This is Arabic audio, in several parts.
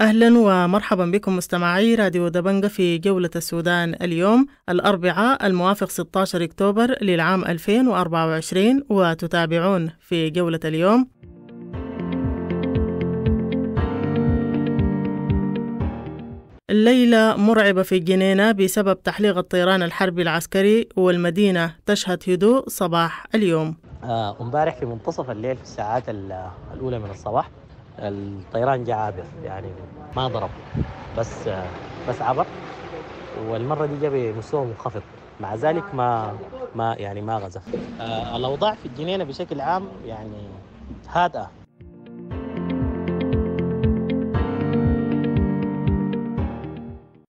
أهلا ومرحبا بكم مستمعي راديو دبنجة في جولة السودان اليوم الأربعاء الموافق 16 أكتوبر للعام 2024 وتتابعون في جولة اليوم الليلة مرعبة في جنينة بسبب تحليق الطيران الحربي العسكري والمدينة تشهد هدوء صباح اليوم آه، امبارح آه في منتصف الليل في الساعات الأولى من الصباح الطيران جاء عابر يعني ما ضرب بس بس عبر والمره دي جاء بمستوى منخفض مع ذلك ما ما يعني ما غزف آه، الاوضاع في الجنينه بشكل عام يعني هادئه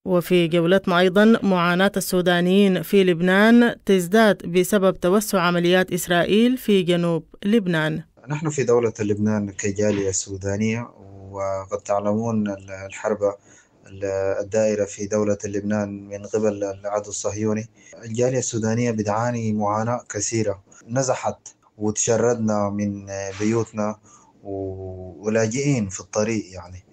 وفي جولتنا أيضا معاناة السودانيين في لبنان تزداد بسبب توسع عمليات إسرائيل في جنوب لبنان نحن في دولة لبنان كجالية سودانية وقد تعلمون الحرب الدائرة في دولة لبنان من قبل العدو الصهيوني الجالية السودانية بتعاني معاناة كثيرة نزحت وتشردنا من بيوتنا ولاجئين في الطريق يعني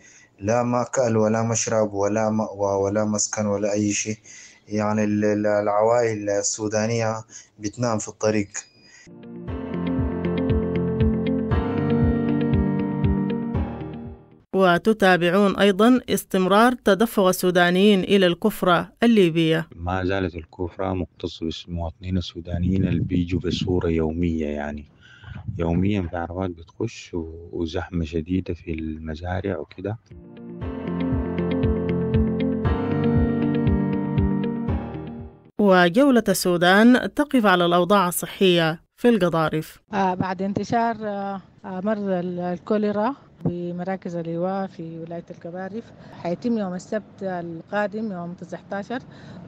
لا مأكل ولا مشرب ولا مأوى ولا مسكن ولا أي شيء يعني العوائل السودانية بتنام في الطريق وتتابعون أيضا استمرار تدفق السودانيين إلى الكفرة الليبية ما زالت الكفرة مقتصة بالمواطنين السودانيين اللي بيجوا بصورة يومية يعني يوميا في عربات بتخش وزحمة شديدة في المزارع وكده وجولة السودان تقف على الأوضاع الصحية في القضارف آه، بعد انتشار آه، آه، مرض الكوليرا بمراكز اللواء في ولاية الكبارف حيتم يوم السبت القادم يوم 19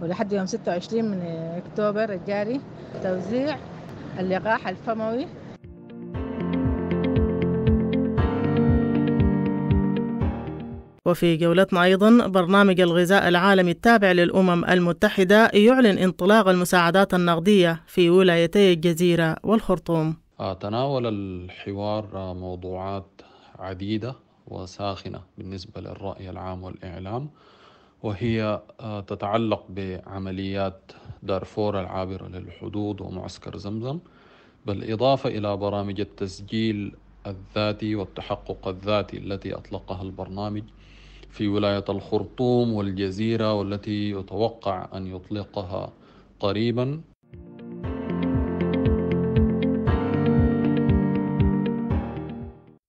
ولحد يوم 26 من أكتوبر الجاري توزيع اللقاح الفموي وفي جولتنا أيضا برنامج الغذاء العالمي التابع للأمم المتحدة يعلن انطلاق المساعدات النقدية في ولايتي الجزيرة والخرطوم آه، تناول الحوار آه، موضوعات عديدة وساخنة بالنسبة للرأي العام والإعلام وهي آه، تتعلق بعمليات دارفور العابرة للحدود ومعسكر زمزم بالإضافة إلى برامج التسجيل الذاتي والتحقق الذاتي التي أطلقها البرنامج في ولاية الخرطوم والجزيرة والتي يتوقع أن يطلقها قريبا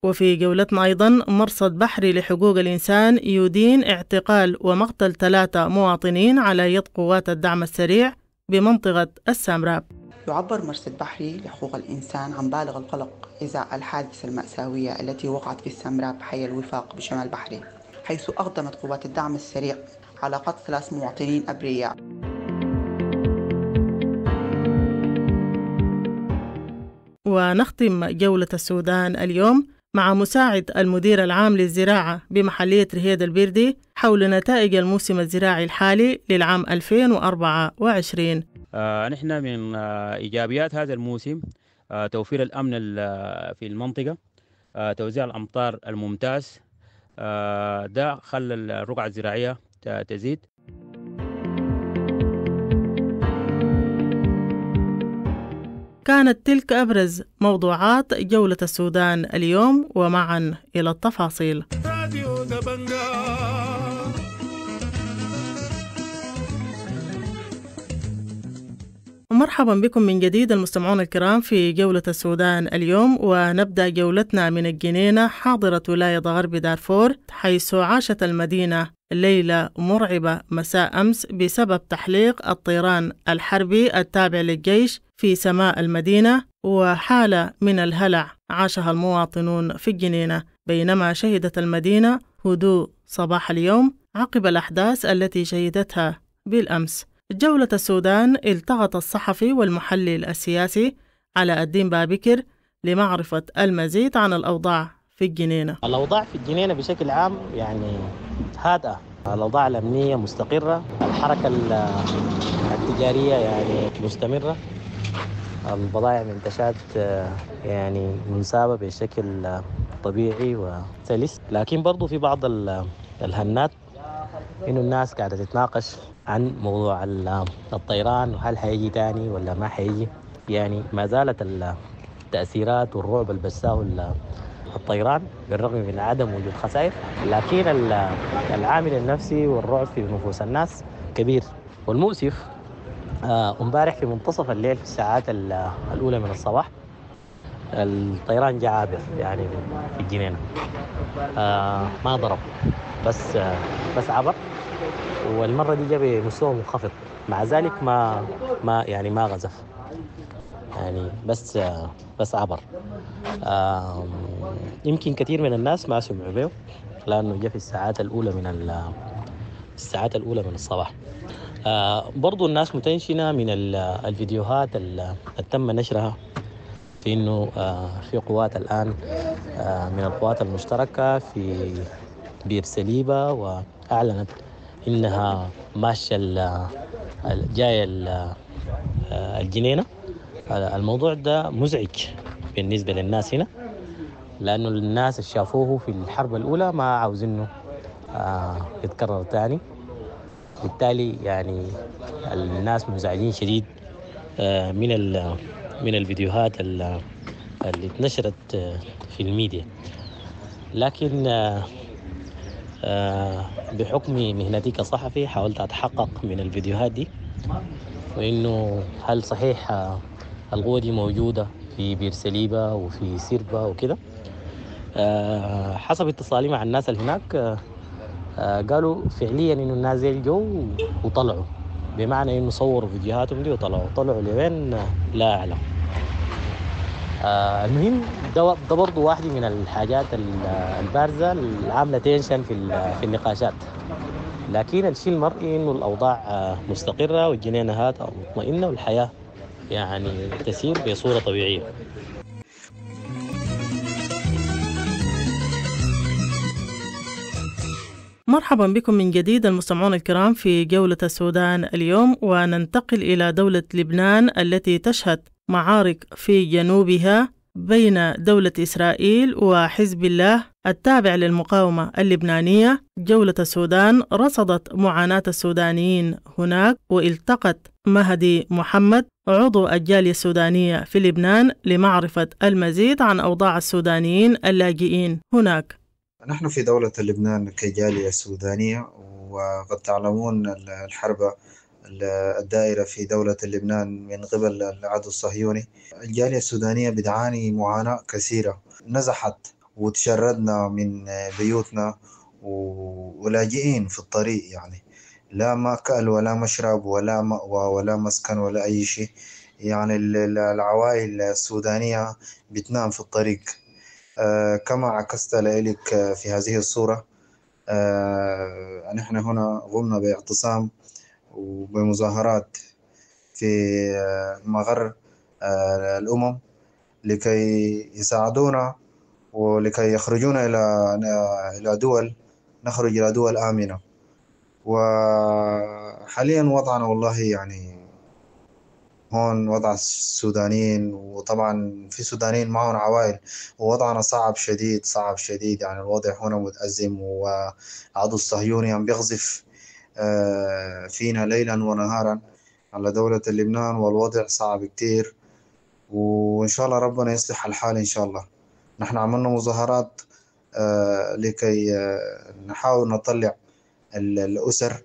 وفي جولتنا أيضا مرصد بحري لحقوق الإنسان يدين اعتقال ومقتل ثلاثة مواطنين على يد قوات الدعم السريع بمنطقة السامراب يعبر مرصد بحري لحقوق الإنسان عن بالغ القلق إزاء الحادثة المأساوية التي وقعت في السامراب حي الوفاق بشمال بحري حيث أقدمت قوات الدعم السريع على قتل ثلاث مواطنين أبرياء ونختم جولة السودان اليوم مع مساعد المدير العام للزراعة بمحلية رهيد البردي حول نتائج الموسم الزراعي الحالي للعام 2024 آه نحن من آه إيجابيات هذا الموسم آه توفير الأمن آه، في المنطقة آه توزيع الأمطار الممتاز آه ده خلى الرقعة الزراعية آه، تزيد كانت تلك أبرز موضوعات جولة السودان اليوم ومعا إلى التفاصيل مرحبا بكم من جديد المستمعون الكرام في جولة السودان اليوم ونبدأ جولتنا من الجنينة حاضرة ولاية غرب دارفور حيث عاشت المدينة ليلة مرعبة مساء أمس بسبب تحليق الطيران الحربي التابع للجيش في سماء المدينة وحالة من الهلع عاشها المواطنون في الجنينة بينما شهدت المدينة هدوء صباح اليوم عقب الأحداث التي شهدتها بالأمس جولة السودان التغط الصحفي والمحلل السياسي علاء الدين بابكر لمعرفة المزيد عن الأوضاع في الجنينة الأوضاع في الجنينة بشكل عام يعني هادئة الأوضاع الأمنية مستقرة الحركة التجارية يعني مستمرة البضائع منتشات آه، يعني منسابة بشكل آه، طبيعي وسلس لكن برضو في بعض آه، الهنات انه الناس قاعده تتناقش عن موضوع الطيران وهل حيجي تاني ولا ما حيجي يعني ما زالت التاثيرات والرعب البساه الطيران بالرغم من عدم وجود خسائر لكن العامل النفسي والرعب في نفوس الناس كبير والمؤسف آه، امبارح في منتصف الليل في الساعات الاولى من الصباح الطيران جاء عابر يعني في الجنينه آه ما ضرب بس آه بس عبر والمره دي جاء بمستوى منخفض مع ذلك ما ما يعني ما غزف يعني بس آه بس عبر آه يمكن كثير من الناس ما سمعوا به لانه جاء في الساعات الاولى من الساعات الأولى من الصباح آه برضو الناس متنشنة من الفيديوهات اللي تم نشرها في انه آه في قوات الان آه من القوات المشتركه في بير سليبه واعلنت انها ماشيه جايه آه، الجنينه آه، الموضوع ده مزعج بالنسبه للناس هنا لانه الناس اللي شافوه في الحرب الاولى ما عاوزينه آه يتكرر تاني بالتالي يعني الناس مزعجين شديد آه، من من الفيديوهات اللي اتنشرت آه، في الميديا لكن آه، بحكم مهنتي كصحفي حاولت أتحقق من الفيديوهات دي وإنه هل صحيح القوة دي موجودة في بير سليبة وفي سيربا وكده حسب اتصالي مع الناس اللي هناك آه، قالوا فعليا انه الناس زي الجو وطلعوا بمعنى انه صوروا فيديوهاتهم دي وطلعوا طلعوا لوين لا اعلم آه، المهم ده ده برضه واحد من الحاجات البارزه اللي عامله تنشن في في النقاشات لكن الشيء المرئي انه الاوضاع آه، مستقره والجنينه هات مطمئنه والحياه يعني تسير بصوره طبيعيه مرحبا بكم من جديد المستمعون الكرام في جولة السودان اليوم وننتقل إلى دولة لبنان التي تشهد معارك في جنوبها بين دولة إسرائيل وحزب الله التابع للمقاومة اللبنانية جولة السودان رصدت معاناة السودانيين هناك والتقت مهدي محمد عضو الجالية السودانية في لبنان لمعرفة المزيد عن أوضاع السودانيين اللاجئين هناك نحن في دولة لبنان كجالية سودانية وقد تعلمون الحرب الدائرة في دولة لبنان من قبل العدو الصهيوني الجالية السودانية بتعاني معاناة كثيرة نزحت وتشردنا من بيوتنا ولاجئين في الطريق يعني لا مأكل ولا مشرب ولا مأوى ولا مسكن ولا أي شيء يعني العوائل السودانية بتنام في الطريق آه، كما عكست لإلك آه، في هذه الصورة آه، نحن هنا قمنا باعتصام وبمظاهرات في مغر الأمم لكي يساعدونا ولكي يخرجونا إلى إلى دول نخرج إلى دول آمنة وحاليا وضعنا والله يعني هون وضع السودانيين وطبعا في سودانيين معهم عوائل ووضعنا صعب شديد صعب شديد يعني الوضع هنا متأزم وعدو الصهيوني عم بيقذف آه، فينا ليلا ونهارا على دولة لبنان والوضع صعب كتير وإن شاء الله ربنا يصلح الحال إن شاء الله نحن عملنا مظاهرات آه، لكي آه، نحاول نطلع الأسر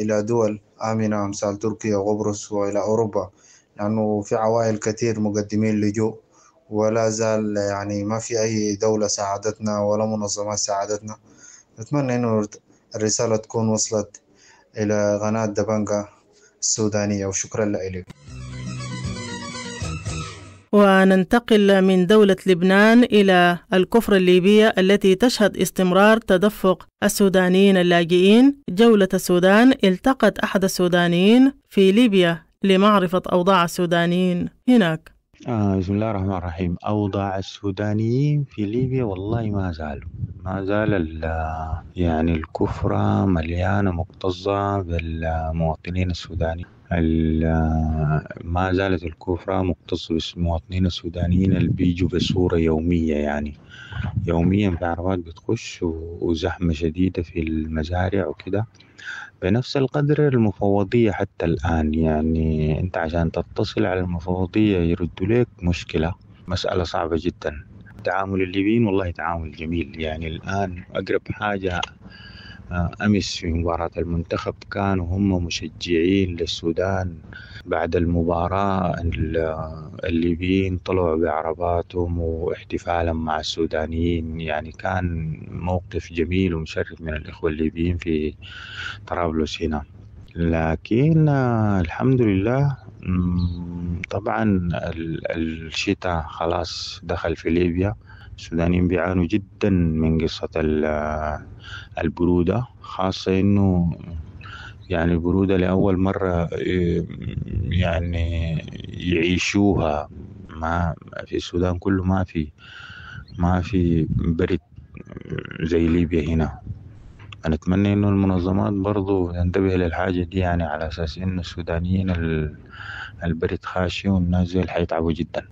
إلى دول آمنة أمثال تركيا وقبرص وإلى أوروبا لأنه في عوائل كثير مقدمين لجوء ولا زال يعني ما في أي دولة ساعدتنا ولا منظمات ساعدتنا نتمنى إنه الرسالة تكون وصلت إلى قناة دبنجة السودانية وشكرا لك وننتقل من دولة لبنان إلى الكفر الليبية التي تشهد استمرار تدفق السودانيين اللاجئين جولة السودان التقت أحد السودانيين في ليبيا لمعرفة أوضاع السودانيين هناك آه بسم الله الرحمن الرحيم أوضاع السودانيين في ليبيا والله ما زالوا ما زال يعني الكفرة مليانة مكتظة بالمواطنين السودانيين ما زالت الكفرة مقتصة بالمواطنين السودانيين اللي بيجوا بصورة يومية يعني يوميا في عربات بتخش وزحمة شديدة في المزارع وكده بنفس القدر المفوضية حتى الآن يعني أنت عشان تتصل على المفوضية يردوا لك مشكلة مسألة صعبة جدا تعامل الليبيين والله تعامل جميل يعني الآن أقرب حاجة أمس في مباراة المنتخب كانوا هم مشجعين للسودان بعد المباراة الليبيين طلعوا بعرباتهم واحتفالا مع السودانيين يعني كان موقف جميل ومشرف من الإخوة الليبيين في طرابلس هنا لكن آه، الحمد لله طبعا الشتاء خلاص دخل في ليبيا السودانيين بيعانوا جدا من قصة البرودة خاصة إنه يعني البرودة لأول مرة يعني يعيشوها ما في السودان كله ما في ما في برد زي ليبيا هنا أنا أتمنى إنه المنظمات برضو تنتبه للحاجة دي يعني على أساس إنه السودانيين البرد خاشي والناس زي حيتعبوا جدا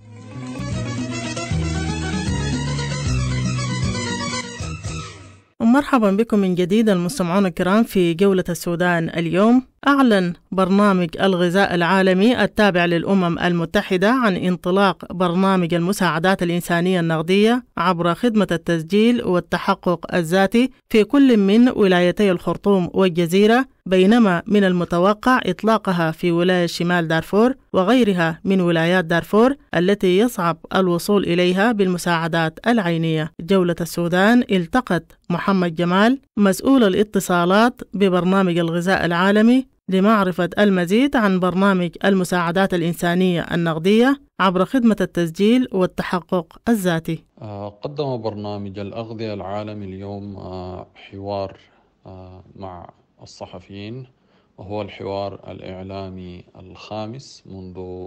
مرحبا بكم من جديد المستمعون الكرام في جولة السودان اليوم أعلن برنامج الغذاء العالمي التابع للأمم المتحدة عن انطلاق برنامج المساعدات الإنسانية النقدية عبر خدمة التسجيل والتحقق الذاتي في كل من ولايتي الخرطوم والجزيرة بينما من المتوقع إطلاقها في ولاية شمال دارفور وغيرها من ولايات دارفور التي يصعب الوصول إليها بالمساعدات العينية. جولة السودان التقت محمد جمال مسؤول الاتصالات ببرنامج الغذاء العالمي لمعرفة المزيد عن برنامج المساعدات الإنسانية النقدية عبر خدمة التسجيل والتحقق الذاتي. آه، قدم برنامج الأغذية العالمي اليوم آه، حوار آه، مع الصحفيين وهو الحوار الإعلامي الخامس منذ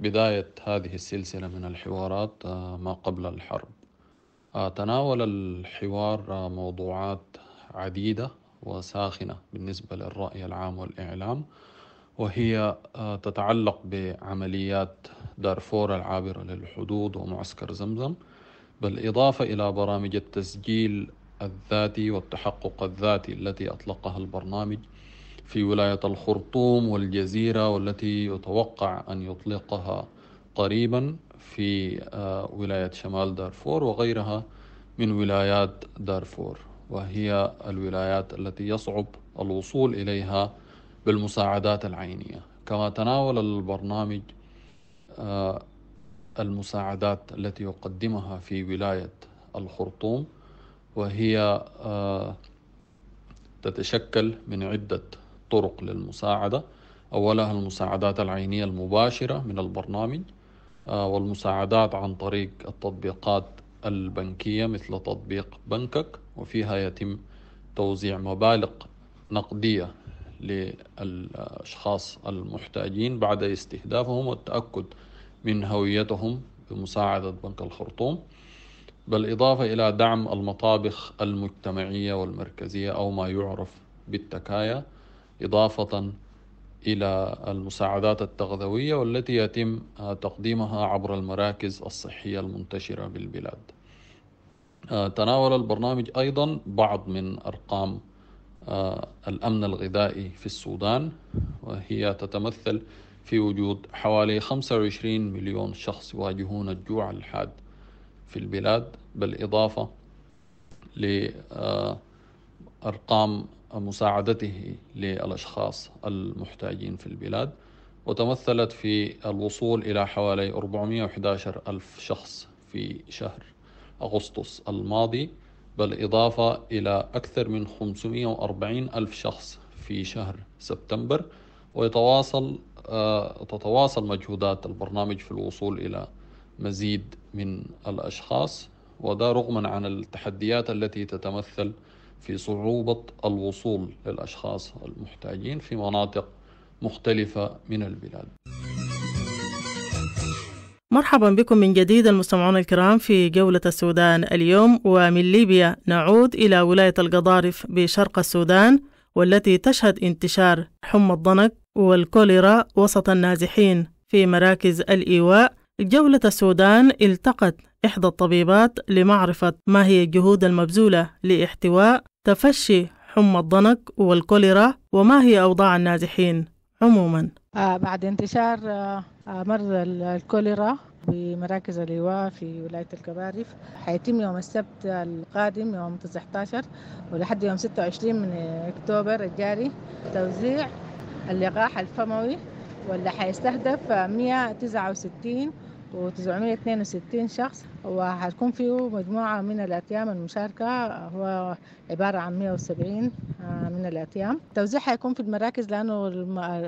بداية هذه السلسلة من الحوارات آه، ما قبل الحرب آه، تناول الحوار آه، موضوعات عديدة وساخنة بالنسبة للرأي العام والإعلام وهي تتعلق بعمليات دارفور العابرة للحدود ومعسكر زمزم بالإضافة إلى برامج التسجيل الذاتي والتحقق الذاتي التي أطلقها البرنامج في ولاية الخرطوم والجزيرة والتي يتوقع أن يطلقها قريبا في آه، ولاية شمال دارفور وغيرها من ولايات دارفور وهي الولايات التي يصعب الوصول إليها بالمساعدات العينية كما تناول البرنامج آه، المساعدات التي يقدمها في ولاية الخرطوم وهي آه، تتشكل من عدة طرق للمساعدة أولها المساعدات العينية المباشرة من البرنامج آه، والمساعدات عن طريق التطبيقات البنكية مثل تطبيق بنكك وفيها يتم توزيع مبالغ نقدية للأشخاص المحتاجين بعد استهدافهم والتأكد من هويتهم بمساعدة بنك الخرطوم بالإضافة إلى دعم المطابخ المجتمعية والمركزية أو ما يعرف بالتكايا إضافة إلى المساعدات التغذوية والتي يتم تقديمها عبر المراكز الصحية المنتشرة بالبلاد آه، تناول البرنامج أيضا بعض من أرقام آه، الأمن الغذائي في السودان وهي تتمثل في وجود حوالي 25 مليون شخص يواجهون الجوع الحاد في البلاد بالإضافة لأرقام مساعدته للأشخاص المحتاجين في البلاد وتمثلت في الوصول إلى حوالي 411 ألف شخص في شهر أغسطس الماضي بالإضافة إلى أكثر من 540 ألف شخص في شهر سبتمبر ويتواصل آه، تتواصل مجهودات البرنامج في الوصول إلى مزيد من الأشخاص وده رغما عن التحديات التي تتمثل في صعوبة الوصول للأشخاص المحتاجين في مناطق مختلفة من البلاد مرحبا بكم من جديد المستمعون الكرام في جولة السودان اليوم ومن ليبيا نعود إلى ولاية القضارف بشرق السودان والتي تشهد انتشار حمى الضنك والكوليرا وسط النازحين في مراكز الإيواء جولة السودان التقت إحدى الطبيبات لمعرفة ما هي الجهود المبذولة لاحتواء تفشي حمى الضنك والكوليرا وما هي أوضاع النازحين عموما آه، بعد انتشار آه، آه، مرض الكوليرا بمراكز الإيواء في ولاية الكبارف حيتم يوم السبت القادم يوم 19 ولحد يوم 26 من أكتوبر الجاري توزيع اللقاح الفموي واللي حيستهدف 169 و962 شخص وهتكون فيه مجموعة من الأتيام المشاركة هو عبارة عن 170 آه، من الأتيام التوزيع حيكون في المراكز لأنه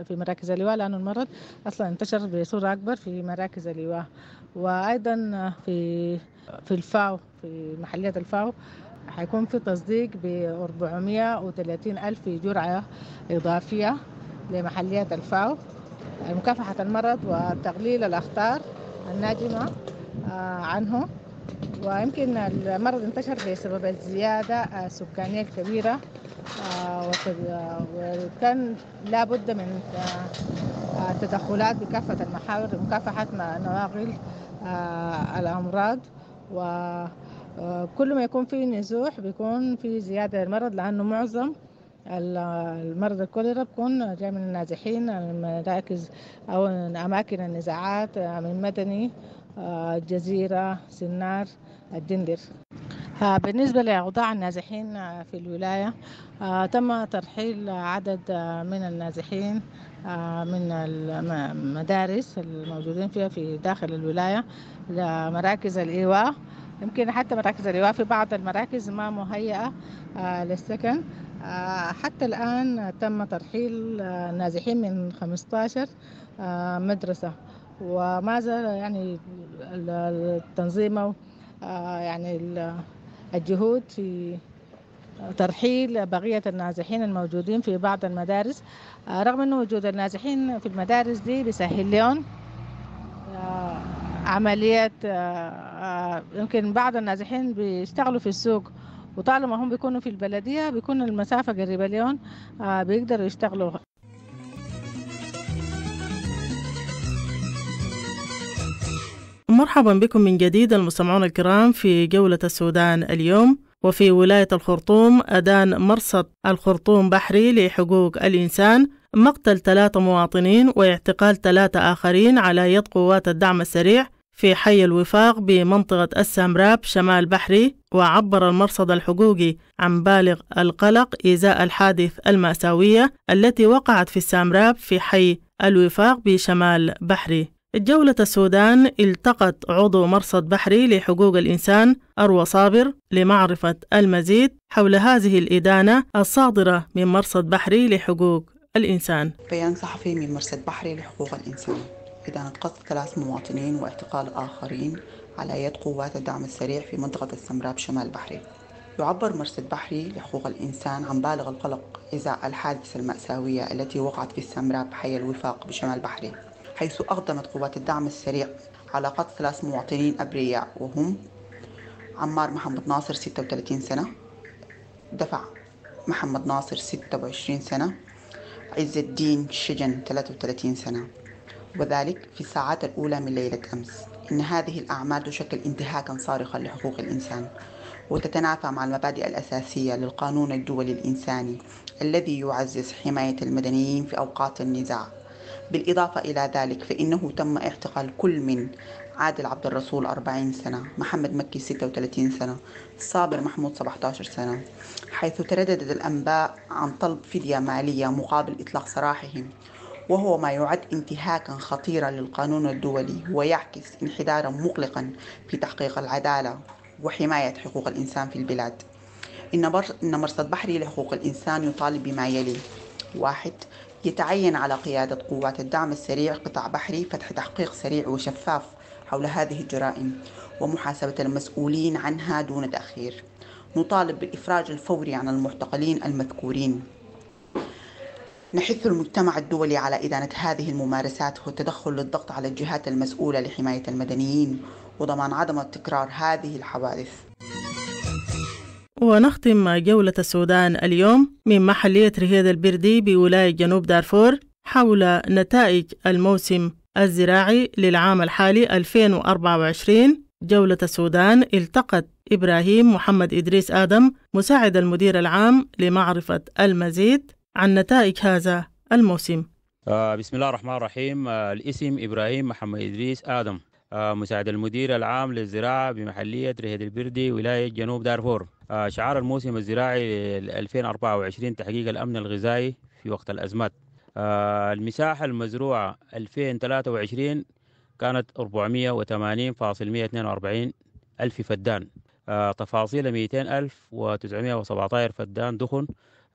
في مراكز اللواء لأنه المرض أصلا انتشر بصورة أكبر في مراكز اللواء وأيضا في في الفاو في محلية الفاو حيكون في تصديق ب 430 ألف جرعة إضافية لمحليات الفاو مكافحة المرض وتقليل الأخطار الناجمة آه، عنه ويمكن المرض انتشر بسبب الزيادة السكانية آه، الكبيرة آه، وكان لابد من التدخلات بكافة المحاور لمكافحة نواقل الأمراض وكل ما يكون في نزوح بيكون في زيادة للمرض لأنه معظم المرضى الكوليرا بكون جاي من النازحين المراكز أو أماكن النزاعات آه، من مدني آه، الجزيرة سنار الدندر آه، بالنسبة لأوضاع النازحين في الولاية تم ترحيل عدد من النازحين من المدارس الموجودين فيها في داخل الولاية لمراكز الإيواء يمكن حتى مراكز الإيواء في بعض المراكز ما مهيئة للسكن آه، حتى الآن تم ترحيل آه، نازحين من 15 آه، مدرسة وما زال يعني التنظيم يعني الجهود في ترحيل بقية النازحين الموجودين في بعض المدارس رغم أن وجود النازحين في المدارس دي بيسهل لهم عملية يمكن بعض النازحين بيشتغلوا في السوق وطالما هم بيكونوا في البلدية بيكون المسافة قريبة لهم آه، بيقدروا يشتغلوا مرحبا بكم من جديد المستمعون الكرام في جولة السودان اليوم وفي ولاية الخرطوم أدان مرصد الخرطوم بحري لحقوق الإنسان مقتل ثلاثة مواطنين واعتقال ثلاثة آخرين على يد قوات الدعم السريع في حي الوفاق بمنطقة السامراب شمال بحري وعبر المرصد الحقوقي عن بالغ القلق إزاء الحادث المأساوية التي وقعت في السامراب في حي الوفاق بشمال بحري جولة السودان التقت عضو مرصد بحري لحقوق الإنسان أروى صابر لمعرفة المزيد حول هذه الإدانة الصادرة من مرصد بحري لحقوق الإنسان بيان صحفي من مرصد بحري لحقوق الإنسان إدانة قتل ثلاث مواطنين واعتقال آخرين على يد قوات الدعم السريع في منطقة السمراء بشمال بحري يعبر مرصد بحري لحقوق الإنسان عن بالغ القلق إزاء الحادثة المأساوية التي وقعت في السمراء بحي الوفاق بشمال بحري حيث أقدمت قوات الدعم السريع على قتل ثلاث مواطنين أبرياء وهم عمار محمد ناصر 36 سنة دفع محمد ناصر 26 سنة عز الدين شجن 33 سنة وذلك في الساعات الأولى من ليلة أمس إن هذه الأعمال تشكل انتهاكا صارخا لحقوق الإنسان وتتنافى مع المبادئ الأساسية للقانون الدولي الإنساني الذي يعزز حماية المدنيين في أوقات النزاع بالإضافة إلى ذلك فإنه تم اعتقال كل من عادل عبد الرسول 40 سنة محمد مكي 36 سنة صابر محمود 17 سنة حيث ترددت الأنباء عن طلب فدية مالية مقابل إطلاق سراحهم وهو ما يعد انتهاكا خطيرا للقانون الدولي ويعكس انحدارا مقلقا في تحقيق العدالة وحماية حقوق الإنسان في البلاد إن مرصد بحري لحقوق الإنسان يطالب بما يلي واحد يتعين على قيادة قوات الدعم السريع قطاع بحري فتح تحقيق سريع وشفاف حول هذه الجرائم ومحاسبة المسؤولين عنها دون تأخير نطالب بالإفراج الفوري عن المعتقلين المذكورين نحث المجتمع الدولي على إدانة هذه الممارسات والتدخل للضغط على الجهات المسؤولة لحماية المدنيين وضمان عدم تكرار هذه الحوادث ونختم جولة السودان اليوم من محلية رهيد البردي بولاية جنوب دارفور حول نتائج الموسم الزراعي للعام الحالي 2024 جولة السودان التقت إبراهيم محمد إدريس آدم مساعد المدير العام لمعرفة المزيد عن نتائج هذا الموسم آه، بسم الله الرحمن الرحيم آه، الاسم إبراهيم محمد إدريس آدم آه، مساعد المدير العام للزراعة بمحلية رهد البردي ولاية جنوب دارفور شعار الموسم الزراعي 2024 تحقيق الأمن الغذائي في وقت الأزمات المساحة المزروعة 2023 كانت 480.142 ألف فدان تفاصيل 200 ألف و917 فدان دخن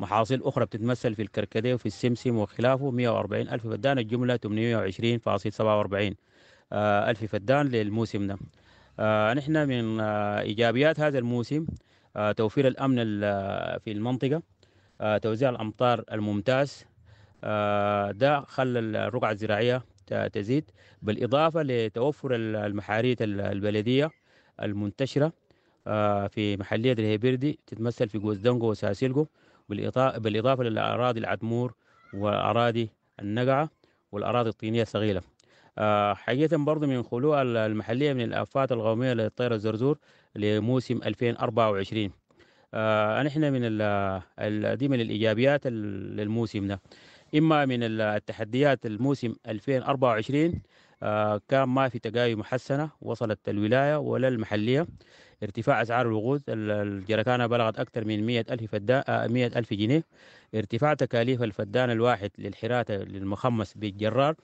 محاصيل أخرى بتتمثل في الكركديه وفي السمسم وخلافه 140 ألف فدان الجملة 820.47 آه، ألف فدان للموسم ده آه، نحن من آه، إيجابيات هذا الموسم توفير الأمن في المنطقة توزيع الأمطار الممتاز ده خلى الرقعة الزراعية تزيد بالإضافة لتوفر المحاريت البلدية المنتشرة في محلية الهيبردي تتمثل في جوزدنجو وساسيلجو بالإضافة للأراضي العدمور وأراضي النقعة والأراضي الطينية الثقيلة آه، حقيقة برضو من خلوة المحلية من الآفات القومية للطير الزرزور لموسم 2024 آه، نحن من دي من الإيجابيات للموسم ده إما من التحديات الموسم 2024 آه، كان ما في تقايم محسنة وصلت الولاية ولا المحلية ارتفاع أسعار الوقود الجركانة بلغت أكثر من مئة ألف, آه، مئة ألف جنيه ارتفاع تكاليف الفدان الواحد للحراتة للمخمس بالجرار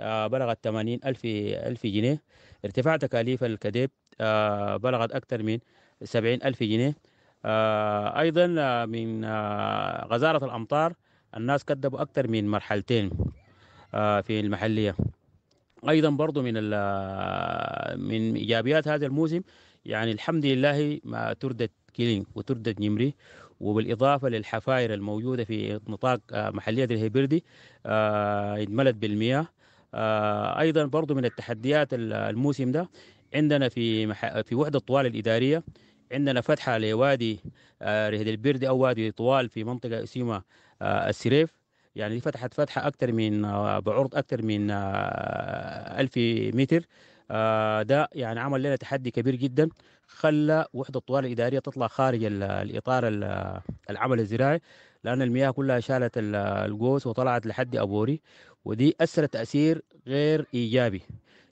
آه، بلغت 80 ألف, ألف جنيه ارتفاع تكاليف الكديب بلغت أكثر من 70 ألف جنيه أيضا من غزارة الأمطار الناس كذبوا أكثر من مرحلتين في المحلية ايضا برضو من من ايجابيات هذا الموسم يعني الحمد لله ما تردد كيلينج وتردد نمري وبالاضافه للحفاير الموجوده في نطاق آه، محليه الهيبردي اتملت آه، بالمياه آه، ايضا برضو من التحديات الموسم ده عندنا في في وحده الطوال الاداريه عندنا فتحه لوادي رهد البردي او وادي طوال في منطقه اسمها السريف يعني فتحت فتحة أكثر من آه، بعرض أكثر من 1000 آه، متر آه، ده يعني عمل لنا تحدي كبير جدا خلى وحدة الطوارئ الإدارية تطلع خارج الإطار العمل الزراعي لأن المياه كلها شالت القوس وطلعت لحد أبوري ودي أثرت تأثير غير إيجابي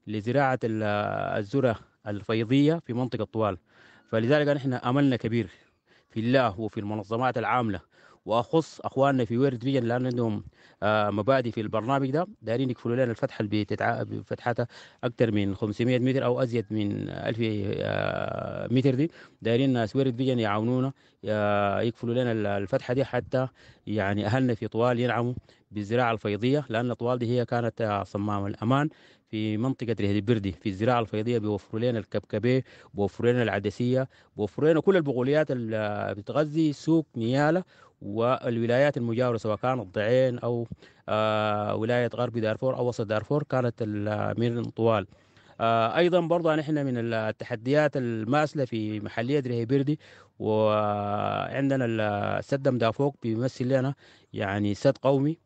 لزراعة الذرة الفيضية في منطقة طوال فلذلك نحن أملنا كبير في الله وفي المنظمات العاملة واخص اخواننا في ويرد فيجن لان عندهم آه، مبادئ في البرنامج ده دايرين يقفلوا لنا الفتحه اللي بتتع... فتحتها اكثر من 500 متر او ازيد من 1000 آه، متر دي دايرين ناس ويرد فيجن يعاونونا آه، يقفلوا لنا الفتحه دي حتى يعني اهلنا في طوال ينعموا بالزراعه الفيضيه لان طوال دي هي كانت صمام الامان في منطقة رهد بردي في الزراعة الفيضية بيوفروا لنا الكبكبة بيوفروا لنا العدسية بيوفروا لنا كل البقوليات اللي بتغذي سوق نيالة والولايات المجاورة سواء كانت ضعين أو آه، ولاية غرب دارفور أو وسط دارفور كانت آه، من طوال آه، ايضا برضه نحن من التحديات الماسله في محليه دريه وعندنا السد دافوق بيمثل لنا يعني سد قومي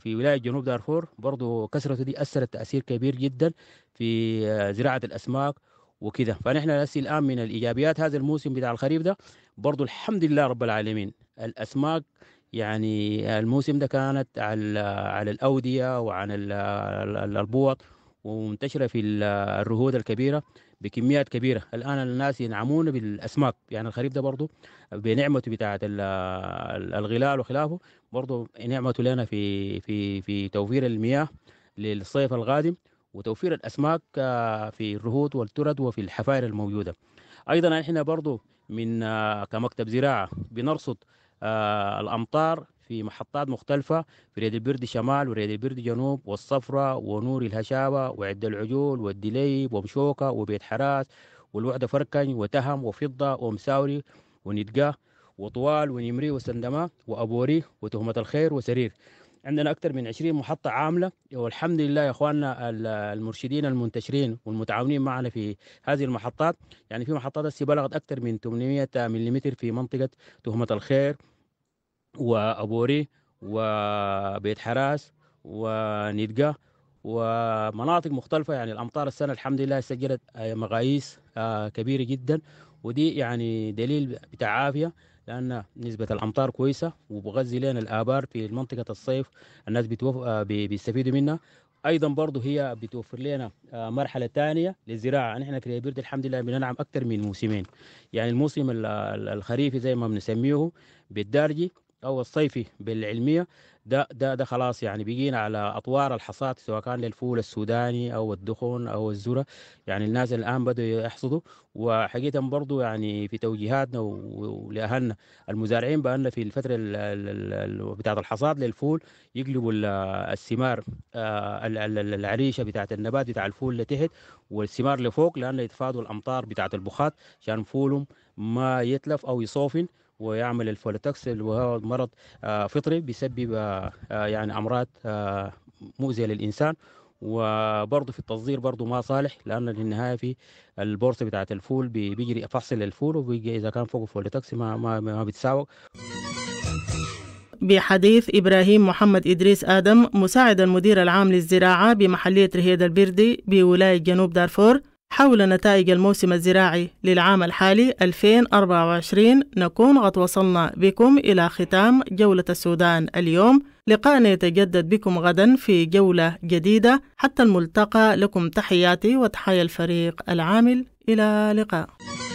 في ولايه جنوب دارفور برضه كسرته دي اثرت تاثير كبير جدا في زراعه الاسماك وكده فنحن الان من الايجابيات هذا الموسم بتاع الخريف ده برضه الحمد لله رب العالمين الاسماك يعني الموسم ده كانت على على الاوديه وعن البوط ومنتشره في الرهود الكبيره بكميات كبيره الان الناس ينعمون بالاسماك يعني الخريف ده برضه بنعمته بتاعه الغلال وخلافه برضه نعمته لنا في في في توفير المياه للصيف القادم وتوفير الاسماك آه، في الرهود والترد وفي الحفائر الموجوده ايضا احنا برضه من آه، كمكتب زراعه بنرصد آه، الامطار في محطات مختلفة في ريد البرد شمال وريد البرد جنوب والصفرة ونور الهشابة وعد العجول والدليب ومشوكة وبيت حراس والوحدة فركن وتهم وفضة ومساوري ونتقاه وطوال ونمري وسندما وأبوري وتهمة الخير وسرير عندنا أكثر من 20 محطة عاملة والحمد لله يا إخواننا المرشدين المنتشرين والمتعاونين معنا في هذه المحطات يعني في محطات هسه بلغت أكثر من 800 ملم في منطقة تهمة الخير وأبوري وبيت حراس ونيدقة ومناطق مختلفة يعني الأمطار السنة الحمد لله سجلت مقاييس آه، كبيرة جدا ودي يعني دليل بتعافيه لأن نسبة الأمطار كويسة وبغذي لنا الآبار في منطقة الصيف الناس بتوف... آه، بيستفيدوا منها ايضا برضه هي بتوفر لنا آه، مرحله ثانيه للزراعه نحن في بيرد الحمد لله بننعم اكثر من موسمين يعني الموسم الخريفي زي ما بنسميه بالدارجي او الصيفي بالعلميه ده ده ده خلاص يعني بيجينا على اطوار الحصاد سواء كان للفول السوداني او الدخن او الذره يعني الناس الان بدأوا يحصدوا وحقيقه برضو يعني في توجيهاتنا ولاهلنا المزارعين بان في الفتره بتاعه الحصاد للفول يقلبوا الثمار آه، العريشه بتاعه النبات بتاع الفول لتحت والثمار لفوق لانه يتفادوا الامطار بتاعه البخات عشان فولهم ما يتلف او يصوفن ويعمل الفولوتوكس اللي هو مرض آه، فطري بيسبب آه، آه، يعني امراض مؤذيه للانسان وبرضه في التصدير برضه ما صالح لان في النهايه في البورصه بتاعه الفول بيجري فحص للفول وبيجي اذا كان فوق فوليتكس ما ما, ما بتساوق بحديث إبراهيم محمد إدريس آدم مساعد المدير العام للزراعة بمحلية رهيد البردي بولاية جنوب دارفور حول نتائج الموسم الزراعي للعام الحالي 2024 نكون قد وصلنا بكم إلى ختام جولة السودان اليوم لقاءنا يتجدد بكم غدا في جولة جديدة حتى الملتقى لكم تحياتي وتحايا الفريق العامل إلى لقاء